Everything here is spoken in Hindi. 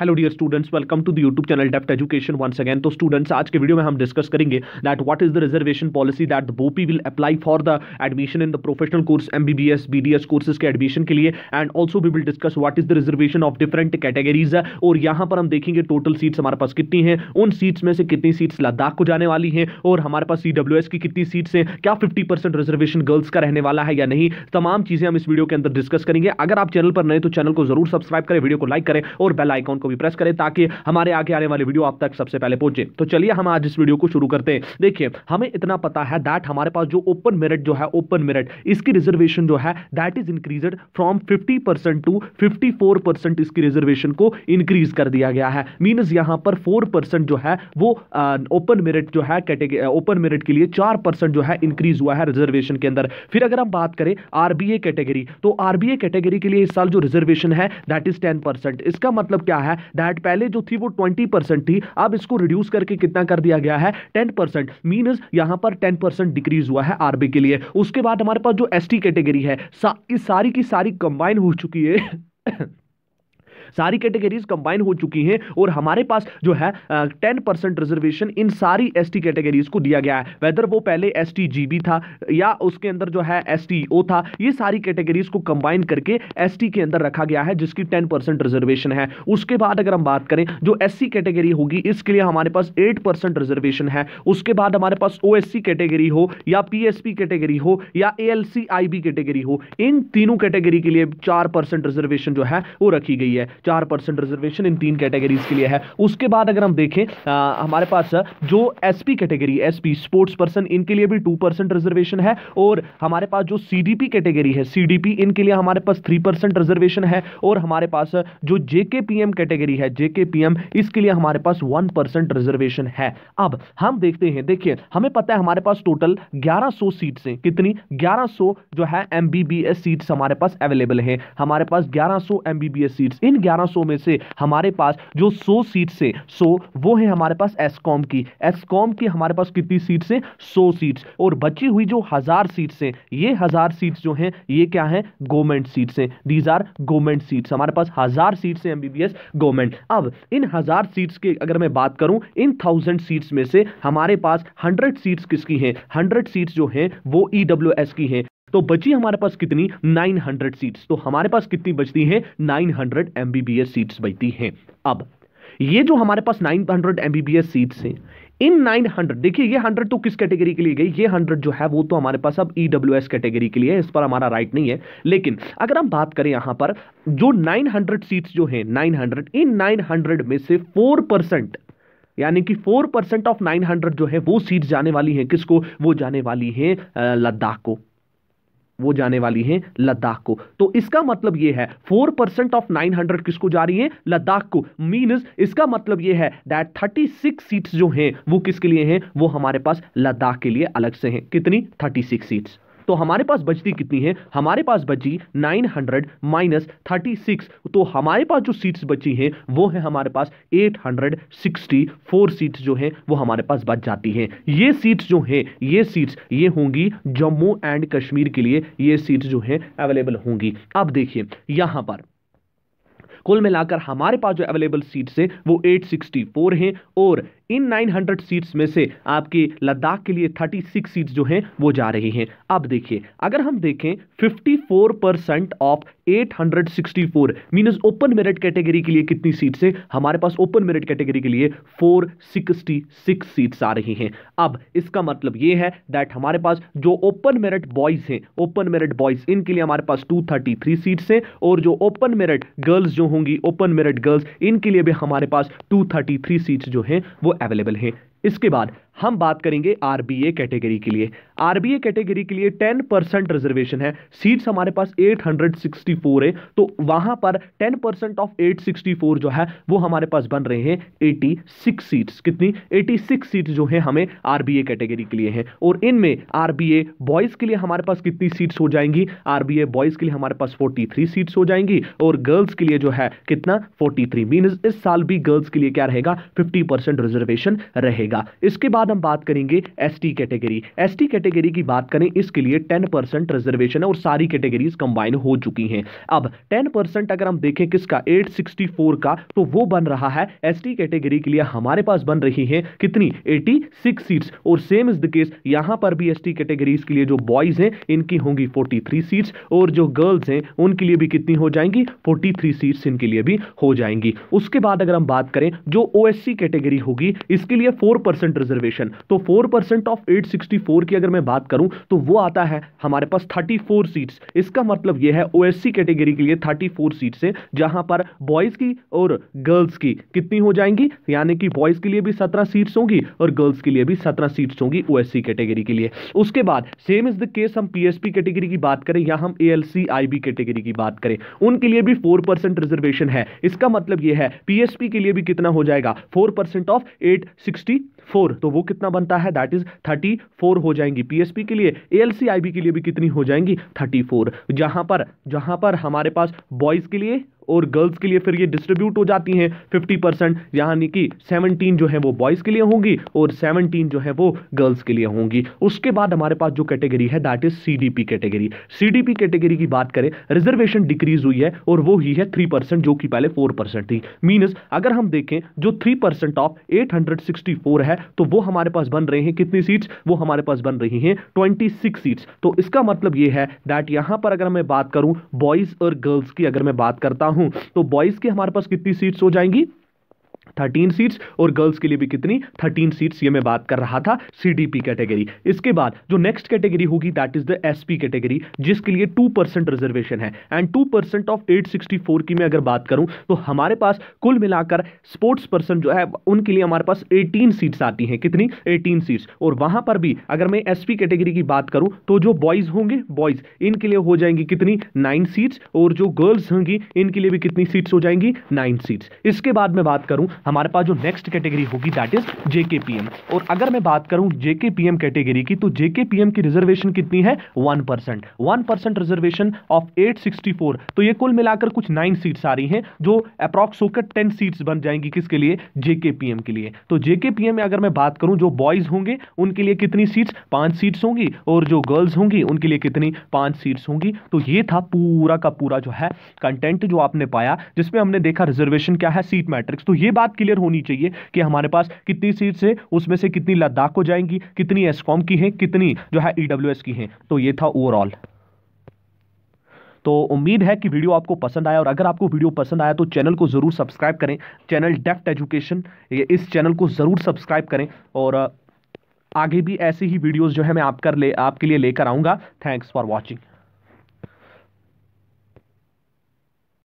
hello dear students welcome to the YouTube channel Deft Education once again तो स्टूडेंट्स आज के वीडियो में हम डिस्कस करेंगे that what is the reservation policy that the BOPEE will apply for the admission in the professional course MBBS BDS courses के एडमिशन के लिए and also we will discuss what is the reservation of different categories है और यहाँ पर हम देखेंगे टोटल सीट्स हमारे पास कितनी हैं उन सीट्स में से कितनी सीट्स लद्दाख को जाने वाली हैं और हमारे पास सी की कितनी सीट्स हैं क्या फिफ्टी रिजर्वेशन गर्ल्स का रहने वाला है या नहीं तमाम चीज़ें हम इस वीडियो के अंदर डिस्कस करेंगे अगर आप चैनल पर नए तो चैनल को जरूर सब्सक्राइब करें वीडियो को लाइक करें और बेल आइकॉन को भी प्रेस करें ताकि हमारे आगे आने वाली वीडियो आप तक सबसे पहले पहुंचे तो चलिए हम आज इस वीडियो को शुरू करते हैं देखिए हमें इतना पता है दैट हमारे पास जो ओपन मेरिट जो है ओपन मेरिट इसकी रिजर्वेशन जो है that is increased from fifty to fifty इसकी रिजर्वेशन को इंक्रीज कर दिया गया है मीनस यहां पर फोर जो है वो ओपन मेरिट जो है ओपन मेरिट के लिए चार जो है इंक्रीज हुआ है रिजर्वेशन के अंदर फिर अगर हम बात करें आरबीए कैटेगरी तो आरबीए कैटेगरी के लिए इस साल जो रिजर्वेशन है दैट इज टेन परसेंट इसका मतलब क्या है है दैट पहले जो थी वो ट्वेंटी परसेंट थी अब इसको रिड्यूस करके कितना कर दिया गया है टेन परसेंट मीनस यहां पर टेन परसेंट डिक्रीज हुआ है आरबी के लिए उसके बाद हमारे पास जो एस कैटेगरी है सा, इस सारी की सारी कंबाइन हो चुकी है सारी कैटेगरीज कंबाइन हो चुकी हैं और हमारे पास जो है टेन परसेंट रिजर्वेशन इन सारी एस टी कैटेगरीज को दिया गया है वेदर वो पहले एस टी जी बी था या उसके अंदर जो है एस टी ओ था ये सारी कैटेगरीज को कंबाइन करके एस टी के अंदर रखा गया है जिसकी टेन परसेंट रिजर्वेशन है उसके बाद अगर हम बात करें जो एस सी कैटेगरी होगी इसके लिए हमारे पास एट परसेंट रिजर्वेशन है उसके बाद हमारे पास ओ एस सी कैटेगरी हो या पी एस पी कैटेगरी हो या A L C I B category हो इन तीनों कैटेगरी के लिए चार परसेंट रिजर्वेशन जो है वो रखी गई है चार परसेंट रिजर्वेशन इन तीन कैटेगरीज के लिए है उसके बाद अगर हम देखें आ, हमारे पास जो S P category S P sports person इनके लिए भी टू परसेंट रिजर्वेशन है और हमारे पास जो सी डी पी कैटेगरी है सी इनके लिए हमारे पास थ्री रिजर्वेशन है और हमारे पास जो जे कैटेगरी है जे इसके लिए हमारे पास वन परसेंट रिजर्वेशन है अब हम देखते हैं देखिए हमें पता है हमारे पास टोटल ग्यारह सौ सीट्स हैं कितनी ग्यारह सौ जो है M B B S seats हमारे पास अवेलेबल हैं हमारे पास ग्यारह M B B S seats इन ग्यारह में से हमारे पास जो सौ सीट से सो वो है हमारे पास एसकॉम की एसकॉम की हमारे पास कितनी सीट से सौ सीट्स और बची हुई जो हज़ार सीट्स हैं ये हज़ार सीट्स जो हैं ये क्या है गवर्नमेंट सीट्स हैं दीज आर गवर्नमेंट सीट्स हमारे पास हज़ार सीट्स हैं एमबीबीएस गवर्नमेंट अब इन हज़ार सीट्स के अगर मैं बात करूं इन थाउजेंड सीट्स में से हमारे पास हंड्रेड सीट्स किसकी हैं हंड्रेड सीट्स जो हैं वो ईडब्ल्यू e की हैं तो बची हमारे पास कितनी 900 सीट्स तो हमारे पास कितनी बचती हैं 900 हंड्रेड एमबीबीएस सीट्स बचती हैं अब ये जो हमारे पास 900 हंड्रेड एमबीबीएस सीट्स हैं इन 900 देखिए ये 100 तो किस कैटेगरी के लिए गई ये 100 जो है वो तो हमारे पास अब ईडब्ल्यू e कैटेगरी के लिए है इस पर हमारा राइट नहीं है लेकिन अगर हम बात करें यहां पर जो 900 हंड्रेड सीट्स जो है 900 इन 900 में से 4 परसेंट यानी कि 4 परसेंट ऑफ 900 जो है वो सीट जाने वाली है किसको वो जाने वाली है लद्दाख को वो जाने वाली हैं लद्दाख को तो इसका मतलब ये है four percent of nine hundred किसको जा रही है लद्दाख को मीनस इसका मतलब ये है दैट थर्टी सिक्स सीट्स जो हैं वो किसके लिए हैं वो हमारे पास लद्दाख के लिए अलग से हैं कितनी थर्टी सिक्स सीट्स तो हमारे पास बचती कितनी है हमारे पास बची 900 माइनस थर्टी तो हमारे पास जो सीट्स बची हैं वो है हमारे पास 864 सीट्स जो हैं वो हमारे पास बच जाती हैं ये सीट्स जो हैं ये सीट्स ये होंगी जम्मू एंड कश्मीर के लिए ये सीट्स जो हैं अवेलेबल होंगी अब देखिए यहाँ पर कुल मिलाकर हमारे पास जो अवेलेबल सीट्स हैं वो 864 हैं और इन 900 सीट्स में से आपके लद्दाख के लिए 36 सीट्स जो हैं वो जा रही हैं अब देखिए अगर हम देखें 54 percent of 864 means open merit category के लिए कितनी सीट्स हैं हमारे पास ओपन मेरिट कैटेगरी के लिए 466 सीट्स आ रही हैं अब इसका मतलब ये है दैट हमारे पास जो ओपन मेरिट बॉयज़ हैं ओपन मेरिट बॉयज़ इनके लिए हमारे पास टू सीट्स हैं और जो ओपन मेरिट गर्ल्स जो होंगी ओपन मेरिट गर्ल्स इनके लिए भी हमारे पास टू सीट्स जो हैं वो अवेलेबल है इसके बाद हम बात करेंगे आरबीए कैटेगरी के लिए आरबीए कैटेगरी के लिए 10 परसेंट रिजर्वेशन है सीट्स हमारे पास 864 है तो वहां पर 10 परसेंट ऑफ 864 जो है वो हमारे पास बन रहे हैं 86 सीट्स कितनी 86 सीट्स जो है हमें आरबीए कैटेगरी के लिए हैं और इनमें आरबीए बॉयज के लिए हमारे पास कितनी सीट्स हो जाएंगी आरबीए बॉयज के लिए हमारे पास थ्री सीट्स हो जाएंगी और गर्ल्स के लिए जो है कितना फोर्टी थ्री इस साल भी गर्ल्स के लिए क्या रहेगा फिफ्टी परसेंट रिजर्वेशन रहेगा आएगा इसके बाद हम बात करेंगे एसटी कैटेगरी एसटी कैटेगरी की बात करें इसके लिए टेन परसेंट रिजर्वेशन है और सारी कैटेगरीज कंबाइन हो चुकी हैं अब टेन परसेंट अगर हम देखें किसका एट का तो वो बन रहा है एस कैटेगरी के लिए हमारे पास बन रही है कितनी एटी सीट्स और सेम इज द केस यहाँ पर भी एस टी कैटेगरीज के लिए जो बॉयज़ हैं इनकी होंगी फोर्टी सीट्स और जो गर्ल्स हैं उनके लिए भी कितनी हो जाएंगी फोर्टी सीट्स इनके लिए भी हो जाएंगी उसके बाद अगर हम बात करें जो ओ एस सी कैटेगरी होगी इसके लिए परसेंट रिजर्वेशन तो four percent of eight sixty four की अगर मैं बात करूं तो वो आता है हमारे पास थर्टी फोर सीट्स इसका मतलब ये है ओ एस सी कैटेगरी के लिए थर्टी फोर सीट्स है जहां पर बॉयज़ की और गर्ल्स की कितनी हो जाएंगी यानी कि बॉयज़ के लिए भी सत्रह सीट्स होंगी और गर्ल्स के लिए भी सत्रह सीट्स होंगी ओ एस सी कैटेगरी के लिए उसके बाद सेम इज द केस हम पी एस पी कैटेगरी की बात करें या हम A L C I B category की बात करें उनके लिए भी फोर परसेंट रिजर्वेशन है इसका मतलब यह है पी एस पी के लिए भी कितना हो जाएगा four percent of eight sixty four तो वो कितना बनता है दैट इज थर्टी फोर हो जाएंगी पीएसपी के लिए एल सी आई बी के लिए भी कितनी हो जाएंगी थर्टी फोर जहां पर जहां पर हमारे पास बॉयज के लिए और गर्ल्स के लिए फिर ये डिस्ट्रीब्यूट हो जाती हैं फिफ्टी परसेंट यानी कि सेवनटीन जो है वो बॉयज़ के लिए होंगी और सेवनटीन जो है वो गर्ल्स के लिए होंगी उसके बाद हमारे पास जो कैटेगरी है that is C category C category की बात करें रिजर्वेशन डिक्रीज हुई है और वो ही है थ्री जो कि पहले फोर थी मीनस अगर हम देखें जो थ्री ऑफ एट है तो वो हमारे पास बन रहे हैं कितनी सीट्स वो हमारे पास बन रही हैं सिक्स सीट्स तो इसका मतलब ये है दैट यहाँ पर अगर मैं बात करूँ बॉयज़ और गर्ल्स की अगर मैं बात करता हूं तो बॉयज़ के हमारे पास कितनी सीट्स हो जाएंगी थर्टीन सीट्स और गर्ल्स के लिए भी कितनी थर्टीन सीट्स ये मैं बात कर रहा था सी डी पी कैटेगरी इसके बाद जो नेक्स्ट कैटेगरी होगी that is the S P category जिसके लिए टू परसेंट रिजर्वेशन है and two percent of eight sixty four की मैं अगर बात करूं तो हमारे पास कुल मिलाकर स्पोर्ट्स पर्सन जो है उनके लिए हमारे पास एटीन सीट्स आती हैं कितनी एटीन सीट्स और वहां पर भी अगर मैं एस पी कैटेगरी की बात करूं तो जो बॉयज होंगे बॉयज इनके लिए हो जाएंगी कितनी नाइन सीट्स और जो गर्ल्स होंगी इनके लिए भी कितनी सीट्स हो जाएंगी नाइन सीट्स इसके बाद मैं बात करूं हमारे पास जो नेक्स्ट कैटेगरी होगी दैट इज जेके और अगर मैं बात करूं जेके कैटेगरी की तो जेके की रिजर्वेशन कितनी है one percent one percent reservation of eight sixty four तो ये कुल मिलाकर कुछ नाइन सीट्स आ रही हैं जो अप्रॉक्स होकर टेन सीट्स बन जाएंगी किसके लिए जेके के लिए तो जेके में अगर मैं बात करूं जो बॉयज होंगे उनके लिए कितनी सीट्स पांच सीट्स होंगी और जो गर्ल्स होंगी उनके लिए कितनी पांच सीट्स होंगी तो ये था पूरा का पूरा जो है कंटेंट जो आपने पाया जिसमें हमने देखा रिजर्वेशन क्या है सीट मैट्रिक्स तो ये बात क्लियर होनी चाहिए कि हमारे पास कितनी सीट्स है उसमें से कितनी लद्दाख को जाएंगी कितनी एसकॉम की हैं कितनी जो है ई e की हैं तो ये था ओवरऑल तो उम्मीद है कि वीडियो आपको पसंद आया और अगर आपको वीडियो पसंद आया तो चैनल को ज़रूर सब्सक्राइब करें चैनल डेफ्ट एजुकेशन इस चैनल को ज़रूर सब्सक्राइब करें और आगे भी ऐसी ही वीडियोस जो है मैं आप कर ले आपके लिए लेकर आऊँगा थैंक्स फॉर वॉचिंग